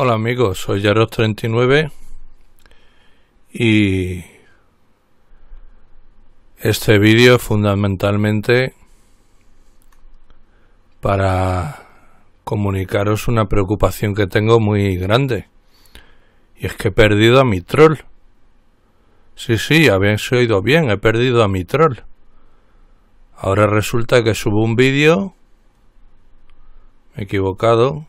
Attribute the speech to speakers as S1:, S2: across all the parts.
S1: Hola amigos, soy Yaros39 y este vídeo es fundamentalmente para comunicaros una preocupación que tengo muy grande y es que he perdido a mi troll. Sí, sí, habéis oído bien, he perdido a mi troll. Ahora resulta que subo un vídeo, me he equivocado,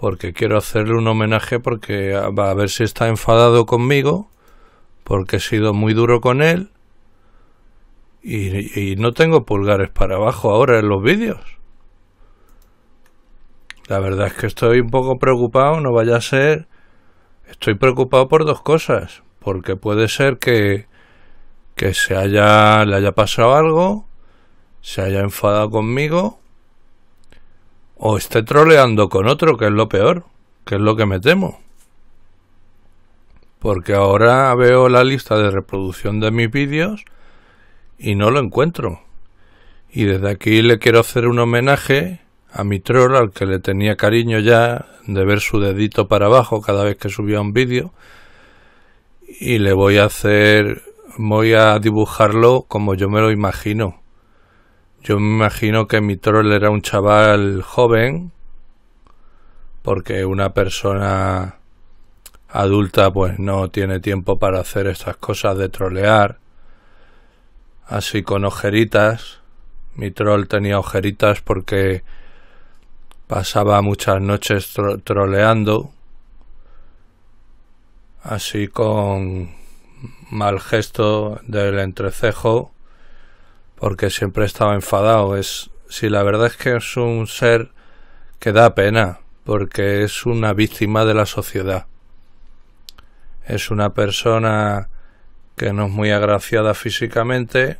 S1: porque quiero hacerle un homenaje porque va a ver si está enfadado conmigo, porque he sido muy duro con él y, no tengo pulgares para abajo ahora en los vídeos. La verdad es que estoy un poco preocupado, no vaya a ser... Estoy preocupado por dos cosas, porque puede ser que, que se haya, le haya pasado algo, se haya enfadado conmigo o esté troleando con otro, que es lo peor, que es lo que me temo. Porque ahora veo la lista de reproducción de mis vídeos y no lo encuentro. Y desde aquí le quiero hacer un homenaje a mi troll al que le tenía cariño ya de ver su dedito para abajo cada vez que subía un vídeo y le voy a hacer voy a dibujarlo como yo me lo imagino yo me imagino que mi troll era un chaval joven, porque una persona adulta pues no tiene tiempo para hacer estas cosas de trolear. Así con ojeritas. Mi troll tenía ojeritas porque pasaba muchas noches troleando. Así con mal gesto del entrecejo porque siempre estaba enfadado. Es, si la verdad es que es un ser que da pena, porque es una víctima de la sociedad. Es una persona que no es muy agraciada físicamente,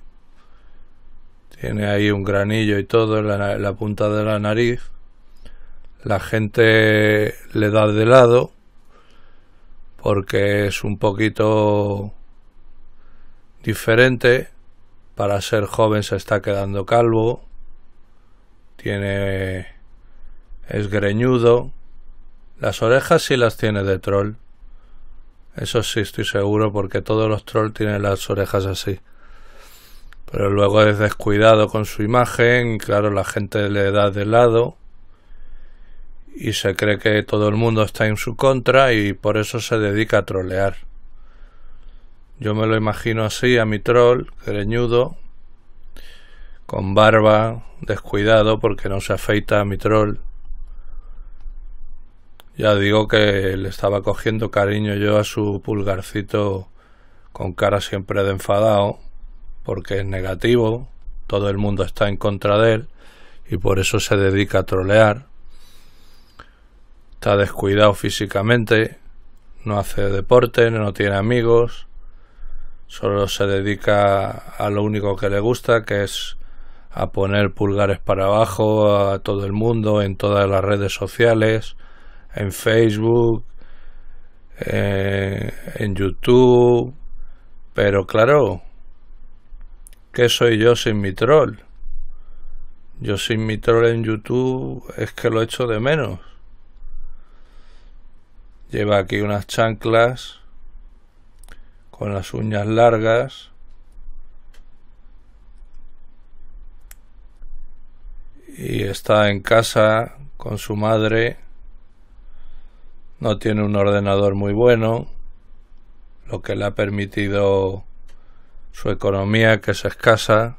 S1: tiene ahí un granillo y todo en la punta de la nariz. La gente le da de lado porque es un poquito diferente para ser joven se está quedando calvo. Tiene... es greñudo. Las orejas sí las tiene de troll. Eso sí estoy seguro porque todos los trolls tienen las orejas así. Pero luego es descuidado con su imagen claro, la gente le da de lado y se cree que todo el mundo está en su contra y por eso se dedica a trolear. Yo me lo imagino así a mi troll, greñudo, con barba, descuidado porque no se afeita a mi troll. Ya digo que le estaba cogiendo cariño yo a su pulgarcito con cara siempre de enfadado, porque es negativo, todo el mundo está en contra de él y por eso se dedica a trolear. Está descuidado físicamente, no hace deporte, no tiene amigos, Solo se dedica a lo único que le gusta, que es a poner pulgares para abajo a todo el mundo, en todas las redes sociales, en Facebook, eh, en YouTube. Pero claro, ¿qué soy yo sin mi troll? Yo sin mi troll en YouTube es que lo echo de menos. Lleva aquí unas chanclas con las uñas largas y está en casa con su madre, no tiene un ordenador muy bueno, lo que le ha permitido su economía que es escasa,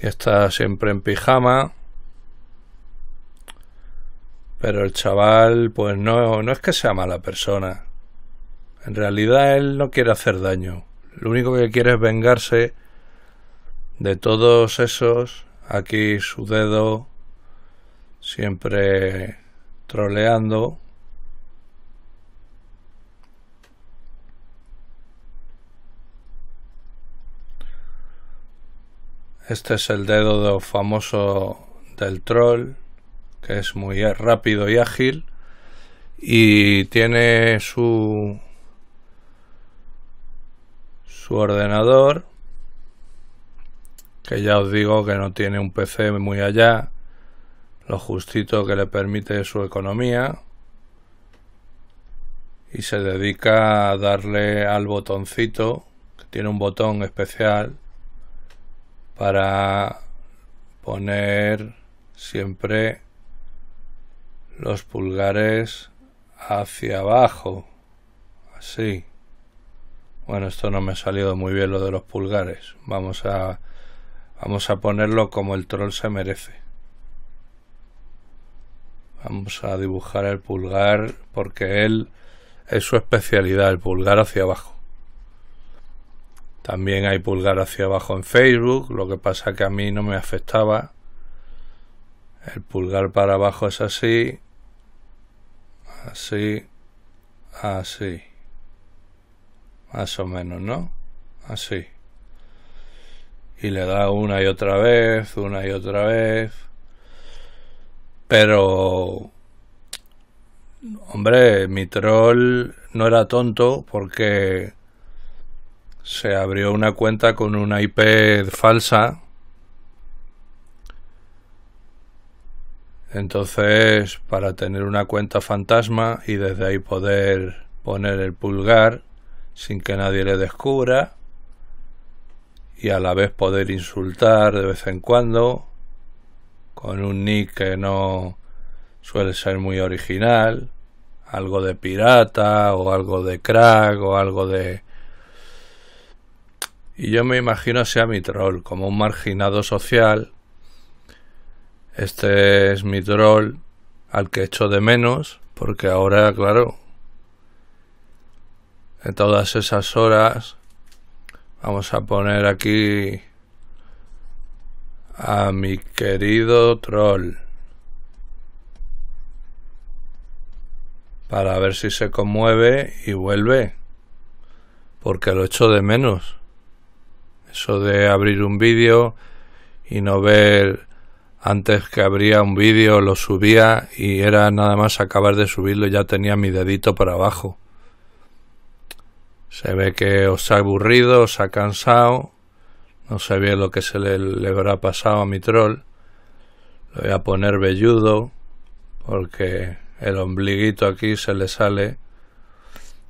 S1: y está siempre en pijama, pero el chaval pues no, no es que sea mala persona, en realidad él no quiere hacer daño. Lo único que quiere es vengarse de todos esos. Aquí su dedo siempre troleando. Este es el dedo famoso del troll, que es muy rápido y ágil y tiene su su ordenador, que ya os digo que no tiene un PC muy allá, lo justito que le permite su economía, y se dedica a darle al botoncito, que tiene un botón especial para poner siempre los pulgares hacia abajo, así. Bueno, esto no me ha salido muy bien lo de los pulgares. Vamos a, vamos a ponerlo como el troll se merece. Vamos a dibujar el pulgar porque él es su especialidad, el pulgar hacia abajo. También hay pulgar hacia abajo en Facebook, lo que pasa que a mí no me afectaba. El pulgar para abajo es así, así, así más o menos, ¿no? Así. Y le da una y otra vez, una y otra vez. Pero, hombre, mi troll no era tonto porque se abrió una cuenta con una IP falsa. Entonces, para tener una cuenta fantasma y desde ahí poder poner el pulgar, sin que nadie le descubra y a la vez poder insultar de vez en cuando con un nick que no suele ser muy original, algo de pirata o algo de crack o algo de... Y yo me imagino sea mi troll, como un marginado social. Este es mi troll al que echo de menos, porque ahora, claro, en todas esas horas vamos a poner aquí a mi querido troll para ver si se conmueve y vuelve porque lo echo de menos eso de abrir un vídeo y no ver antes que abría un vídeo lo subía y era nada más acabar de subirlo ya tenía mi dedito para abajo se ve que os ha aburrido, os ha cansado. No se ve lo que se le, habrá pasado a mi troll. Lo voy a poner velludo porque el ombliguito aquí se le sale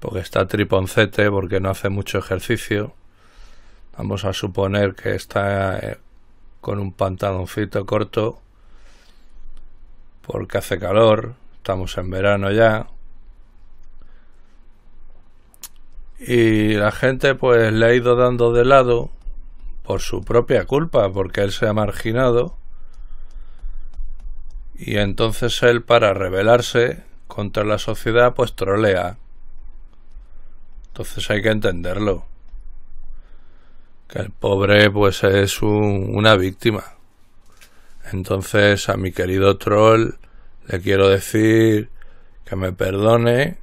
S1: porque está triponcete, porque no hace mucho ejercicio. Vamos a suponer que está eh, con un pantaloncito corto porque hace calor, estamos en verano ya. y la gente pues le ha ido dando de lado por su propia culpa, porque él se ha marginado y entonces él para rebelarse contra la sociedad pues trolea. Entonces hay que entenderlo. Que el pobre pues es una víctima. Entonces a mi querido troll le quiero decir que me perdone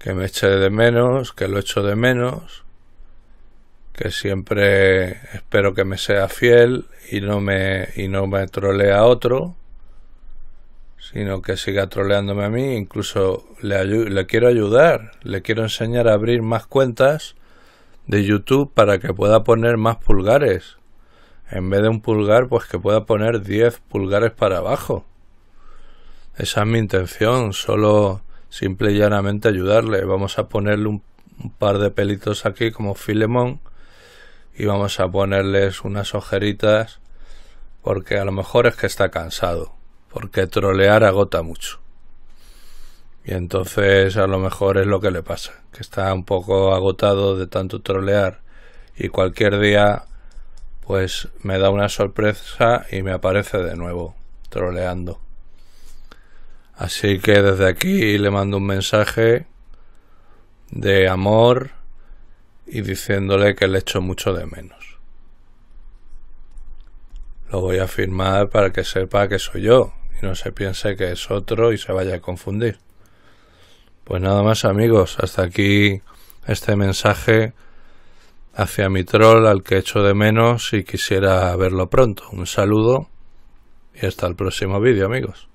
S1: que me eche de menos, que lo echo de menos, que siempre espero que me sea fiel y no me, y no me a otro, sino que siga troleándome a mí, incluso le, le quiero ayudar, le quiero enseñar a abrir más cuentas de YouTube para que pueda poner más pulgares. En vez de un pulgar, pues que pueda poner 10 pulgares para abajo. Esa es mi intención, solo simple y llanamente ayudarle. Vamos a ponerle un, par de pelitos aquí como filemón y vamos a ponerles unas ojeritas porque a lo mejor es que está cansado, porque trolear agota mucho. Y entonces a lo mejor es lo que le pasa, que está un poco agotado de tanto trolear y cualquier día pues me da una sorpresa y me aparece de nuevo troleando. Así que desde aquí le mando un mensaje de amor y diciéndole que le echo mucho de menos. Lo voy a firmar para que sepa que soy yo y no se piense que es otro y se vaya a confundir. Pues nada más amigos, hasta aquí este mensaje hacia mi troll al que echo de menos y quisiera verlo pronto. Un saludo y hasta el próximo vídeo amigos.